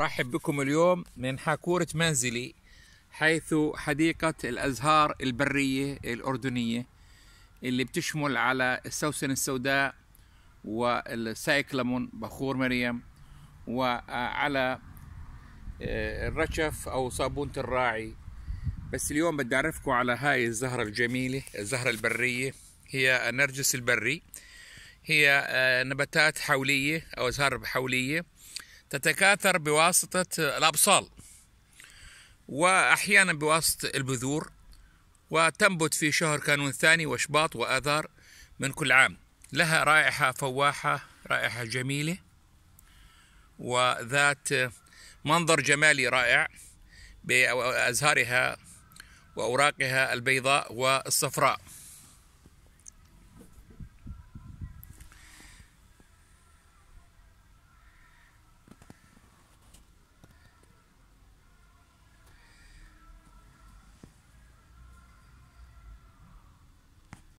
رحب بكم اليوم من حاكورة منزلي حيث حديقة الأزهار البرية الأردنية اللي بتشمل على السوسن السوداء والسايكلمون بخور مريم وعلى آه، الرشف أو صابونة الراعي بس اليوم بدي أعرفكم على هاي الزهرة الجميلة الزهرة البرية هي النرجس البري هي آه، نباتات حولية أو أزهار حولية تتكاثر بواسطة الأبصال وأحيانا بواسطة البذور وتنبت في شهر كانون الثاني وشباط وآذار من كل عام لها رائحة فواحة رائحة جميلة وذات منظر جمالي رائع بأزهارها وأوراقها البيضاء والصفراء